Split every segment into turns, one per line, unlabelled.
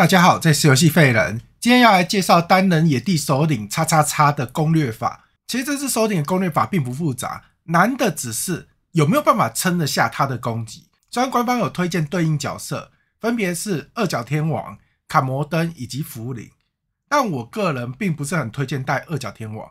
大家好，这是游戏废人，今天要来介绍单人野地首领叉叉叉的攻略法。其实这支首领的攻略法并不复杂，难的只是有没有办法撑得下他的攻击。虽然官方有推荐对应角色，分别是二角天王、卡摩登以及福灵，但我个人并不是很推荐带二角天王。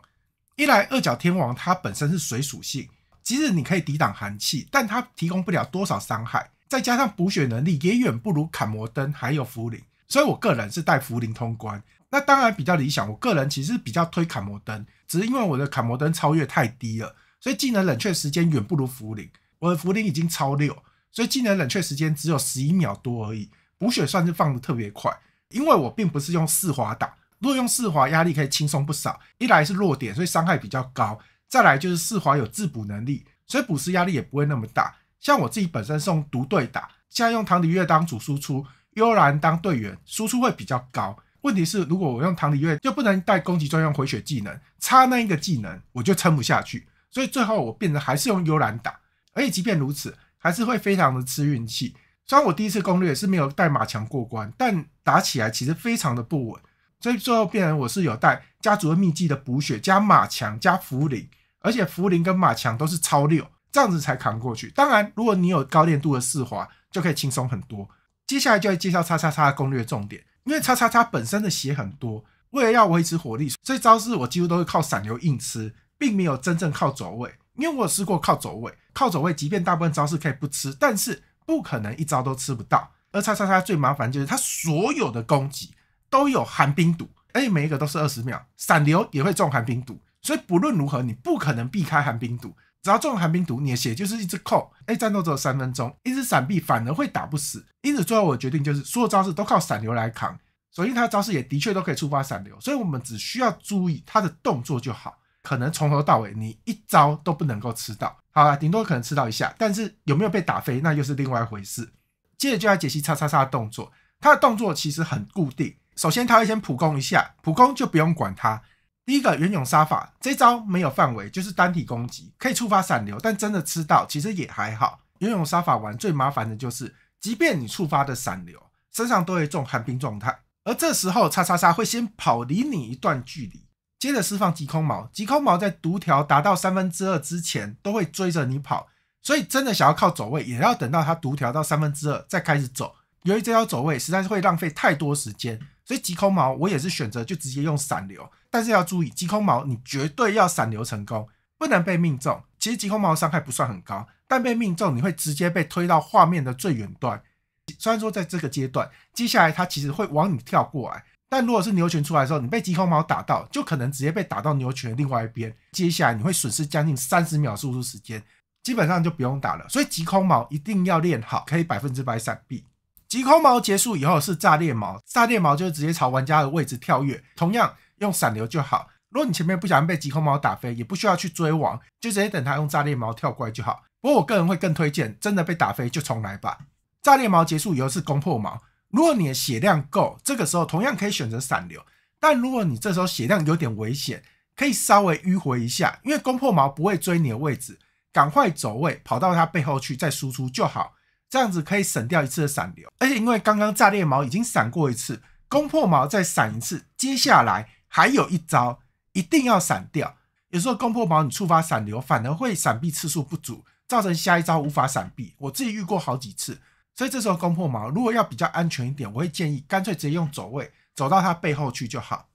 一来二角天王它本身是水属性，即使你可以抵挡寒气，但它提供不了多少伤害，再加上补血能力也远不如卡摩登还有福灵。所以，我个人是带福灵通关，那当然比较理想。我个人其实比较推卡摩登，只是因为我的卡摩登超越太低了，所以技能冷却时间远不如福灵。我的福灵已经超六，所以技能冷却时间只有十一秒多而已。补血算是放的特别快，因为我并不是用四滑打，如果用四滑压力可以轻松不少。一来是弱点，所以伤害比较高；再来就是四滑有自补能力，所以补血压力也不会那么大。像我自己本身是用独对打，现在用唐迪月当主输出。幽兰当队员输出会比较高，问题是如果我用唐李月就不能带攻击专用回血技能，差那一个技能我就撑不下去，所以最后我变成还是用幽兰打，而且即便如此还是会非常的吃运气。虽然我第一次攻略是没有带马强过关，但打起来其实非常的不稳，所以最后变成我是有带家族的秘技的补血加马强加茯苓，而且茯苓跟马强都是超六，这样子才扛过去。当然，如果你有高练度的四滑就可以轻松很多。接下来就要介绍叉叉叉的攻略重点，因为叉叉叉本身的血很多，为了要维持火力，所以招式我几乎都是靠闪流硬吃，并没有真正靠走位。因为我有试过靠走位，靠走位，即便大部分招式可以不吃，但是不可能一招都吃不到。而叉叉叉最麻烦就是它所有的攻击都有寒冰毒，而且每一个都是二十秒，闪流也会中寒冰毒，所以不论如何，你不可能避开寒冰毒。只要中了寒冰毒，你的血就是一直扣。哎，战斗只有三分钟，一直闪避反而会打不死。因此，最后我决定就是所有招式都靠闪流来扛。首先，他的招式也的确都可以触发闪流，所以我们只需要注意他的动作就好。可能从头到尾你一招都不能够吃到，好啦，顶多可能吃到一下，但是有没有被打飞那又是另外一回事。接着就要解析叉叉叉的动作，他的动作其实很固定。首先，他会先普攻一下，普攻就不用管他。第一个原咏杀法，这招没有范围，就是单体攻击，可以触发闪流，但真的吃到其实也还好。原咏杀法玩最麻烦的就是，即便你触发的闪流，身上都会中寒冰状态，而这时候叉叉叉会先跑离你一段距离，接着释放极空矛，极空矛在读条达到三分之二之前都会追着你跑，所以真的想要靠走位，也要等到它读条到三分之二再开始走，由于这招走位实在是会浪费太多时间。所以极空毛我也是选择就直接用闪流，但是要注意极空毛你绝对要闪流成功，不能被命中。其实极空毛伤害不算很高，但被命中你会直接被推到画面的最远端。虽然说在这个阶段，接下来它其实会往你跳过来，但如果是牛群出来的时候，你被极空毛打到，就可能直接被打到牛群的另外一边，接下来你会损失将近三十秒输出时间，基本上就不用打了。所以极空毛一定要练好，可以百分之百闪避。疾空矛结束以后是炸裂矛，炸裂矛就直接朝玩家的位置跳跃，同样用闪流就好。如果你前面不小心被疾空矛打飞，也不需要去追网，就直接等他用炸裂矛跳过来就好。不过我个人会更推荐，真的被打飞就重来吧。炸裂矛结束以后是攻破矛，如果你的血量够，这个时候同样可以选择闪流。但如果你这时候血量有点危险，可以稍微迂回一下，因为攻破矛不会追你的位置，赶快走位跑到他背后去再输出就好。这样子可以省掉一次的闪流，而且因为刚刚炸裂毛已经闪过一次，攻破毛再闪一次，接下来还有一招一定要闪掉。有时候攻破毛你触发闪流，反而会闪避次数不足，造成下一招无法闪避。我自己遇过好几次，所以这时候攻破毛如果要比较安全一点，我会建议干脆直接用走位走到他背后去就好。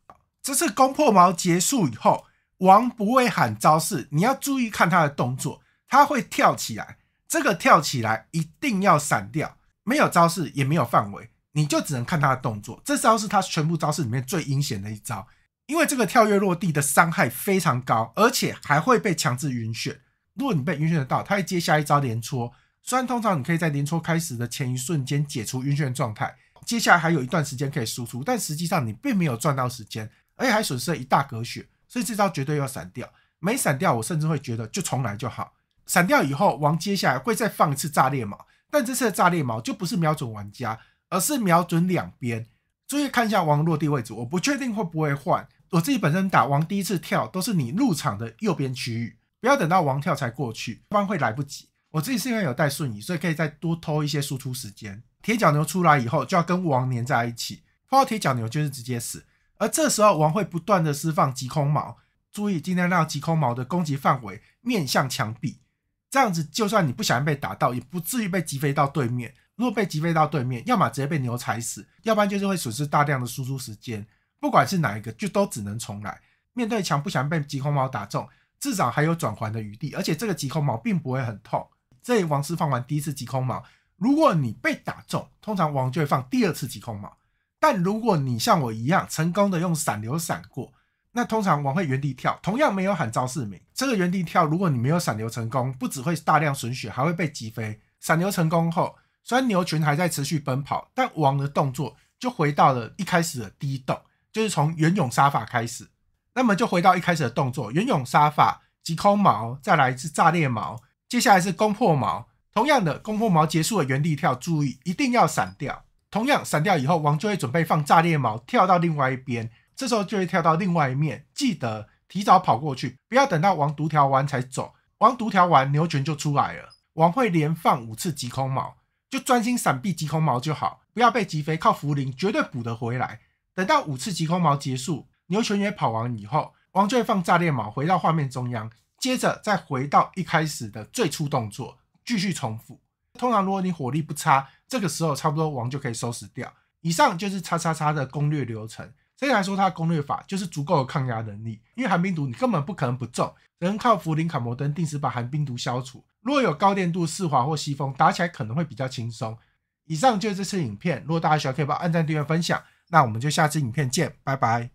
这次攻破毛结束以后，王不会喊招式，你要注意看他的动作，他会跳起来。这个跳起来一定要闪掉，没有招式也没有范围，你就只能看他的动作。这招是他全部招式里面最阴险的一招，因为这个跳跃落地的伤害非常高，而且还会被强制晕眩。如果你被晕眩得到，他会接下一招连戳。虽然通常你可以在连戳开始的前一瞬间解除晕眩状态，接下来还有一段时间可以输出，但实际上你并没有赚到时间，而且还损失了一大格血，所以这招绝对要闪掉。没闪掉，我甚至会觉得就重来就好。闪掉以后，王接下来会再放一次炸裂毛，但这次的炸裂毛就不是瞄准玩家，而是瞄准两边。注意看一下王落地位置，我不确定会不会换。我自己本身打王第一次跳都是你入场的右边区域，不要等到王跳才过去，不然会来不及。我自己是因为有带瞬移，所以可以再多偷一些输出时间。铁角牛出来以后就要跟王粘在一起，碰到铁角牛就是直接死。而这时候王会不断的释放疾空矛，注意尽量让疾空矛的攻击范围面向墙壁。这样子，就算你不小心被打到，也不至于被击飞到对面。如果被击飞到对面，要么直接被牛踩死，要不然就是会损失大量的输出时间。不管是哪一个，就都只能重来。面对墙，不想被疾空矛打中，至少还有转环的余地。而且这个疾空矛并不会很痛。这王师放完第一次疾空矛，如果你被打中，通常王就会放第二次疾空矛。但如果你像我一样成功的用闪流闪过，那通常王会原地跳，同样没有喊招式名。这个原地跳，如果你没有闪流成功，不只会大量损血，还会被击飞。闪流成功后，虽然牛群还在持续奔跑，但王的动作就回到了一开始的第一动，就是从原勇杀法开始。那么就回到一开始的动作，原勇杀法、疾空毛，再来一次炸裂毛，接下来是攻破毛。同样的，攻破毛结束了原地跳，注意一定要闪掉。同样闪掉以后，王就会准备放炸裂毛，跳到另外一边。这时候就会跳到另外一面，记得提早跑过去，不要等到王独条完才走。王独条完，牛拳就出来了。王会连放五次疾空矛，就专心闪避疾空矛就好，不要被击飞，靠符苓绝对补得回来。等到五次疾空矛结束，牛拳也跑完以后，王就会放炸裂矛回到画面中央，接着再回到一开始的最初动作，继续重复。通常如果你火力不差，这个时候差不多王就可以收拾掉。以上就是叉叉叉的攻略流程。以然说的攻略法就是足够的抗压能力，因为寒冰毒你根本不可能不中，只能靠茯苓卡摩登定时把寒冰毒消除。如果有高电度、四滑或西风，打起来可能会比较轻松。以上就是这次影片，如果大家喜欢，可以帮按赞、订阅、分享，那我们就下次影片见，拜拜。